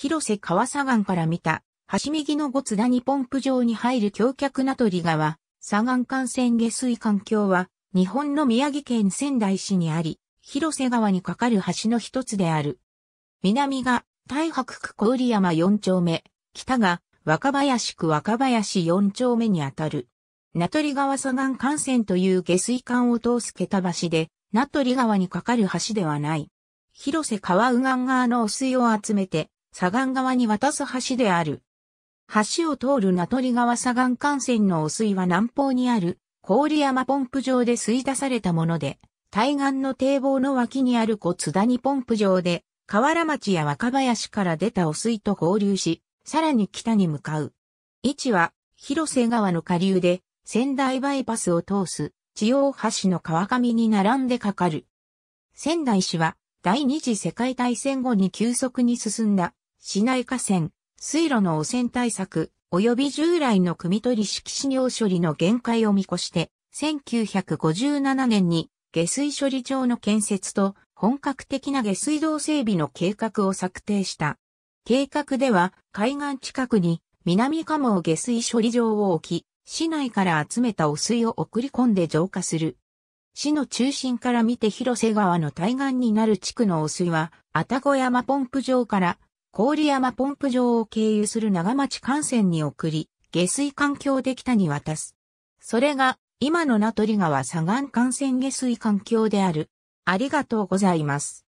広瀬川左岸から見た、橋右の五津谷ポンプ場に入る橋脚名取川、左岸幹線下水環境は、日本の宮城県仙台市にあり、広瀬川に架かる橋の一つである。南が、太白区郡山四丁目、北が、若林区若林四丁目にあたる。名取川左岸幹線という下水管を通す桁橋で、名取川に架かる橋ではない。広瀬川右岸側の汚水を集めて、左岸側に渡す橋である。橋を通る名取川左岸幹線の汚水は南方にある郡山ポンプ場で吸い出されたもので、対岸の堤防の脇にある小津谷ポンプ場で、河原町や若林から出た汚水と合流し、さらに北に向かう。位置は、広瀬川の下流で、仙台バイパスを通す、地方橋の川上に並んでかかる。仙台市は、第二次世界大戦後に急速に進んだ市内河川、水路の汚染対策、及び従来の汲み取り式資料処理の限界を見越して、1957年に下水処理場の建設と本格的な下水道整備の計画を策定した。計画では海岸近くに南鴨を下水処理場を置き、市内から集めた汚水を送り込んで浄化する。市の中心から見て広瀬川の対岸になる地区の汚水は、あたご山ポンプ場から郡山ポンプ場を経由する長町幹線に送り、下水環境で北に渡す。それが、今の名取川左岸幹線下水環境である。ありがとうございます。